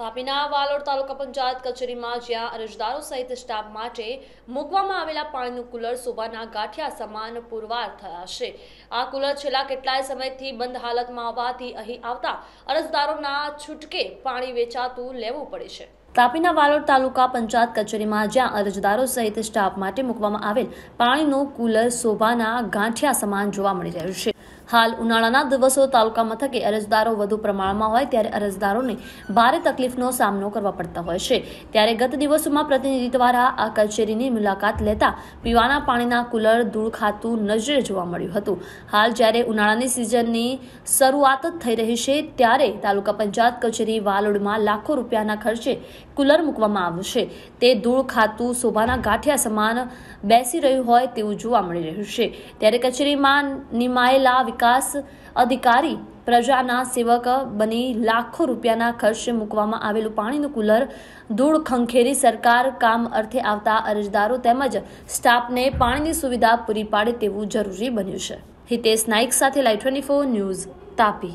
તાપીના વાલોડ તાલુકા પંચાયત કચેરીમાં જ્યાં અરજદારો સહિત સ્ટાફ માટે મૂકવામાં આવેલા પાણીનું કુલર શોભાના ગાંઠિયા સમાન પુરવાર થયા છે આ કુલર છેલ્લા કેટલાય સમયથી બંધ હાલતમાં હોવાથી અહીં આવતા અરજદારોના છૂટકે પાણી વેચાતું લેવું પડે છે તાપીના વાલોડ તાલુકા પંચાયત કચેરીમાં જ્યાં અરજદારો સહિત સ્ટાફ માટે મૂકવામાં આવેલ પાણીનું કુલર શોભાના ગાંઠિયા સમાન જોવા મળી રહ્યું છે હાલ ઉનાળાના દિવસો તાલુકા મથકે અરજદારો વધુ પ્રમાણમાં હોય ત્યારે અરજદારોને ભારે તકલીફનો સામનો કરવો પડતો હોય છે ત્યારે ગત દિવસોમાં પ્રતિનિધિ દ્વારા આ કચેરીની મુલાકાત લેતા પીવાના પાણીના કુલર ધૂળ ખાતું નજરે જોવા મળ્યું હતું હાલ જ્યારે ઉનાળાની સિઝનની શરૂઆત થઈ રહી છે ત્યારે તાલુકા પંચાયત કચેરી વાલોડમાં લાખો રૂપિયાના ખર્ચે કુલર મૂકવામાં આવશે તે ધૂળ ખાતું શોભાના ગાંઠિયા સમાન બેસી રહ્યું હોય તેવું જોવા મળી રહ્યું છે ત્યારે કચેરીમાં નિમાયેલા વિકાસ અધિકારી પ્રજાના સેવક બની લાખો રૂપિયાના ખર્ચે મૂકવામાં આવેલું પાણીનું કુલર ધૂળ ખંખેરી સરકાર કામ અર્થે આવતા અરજદારો તેમજ સ્ટાફને પાણીની સુવિધા પૂરી પાડે તેવું જરૂરી બન્યું છે હિતેશ નાઇક સાથે live twenty four news Tapi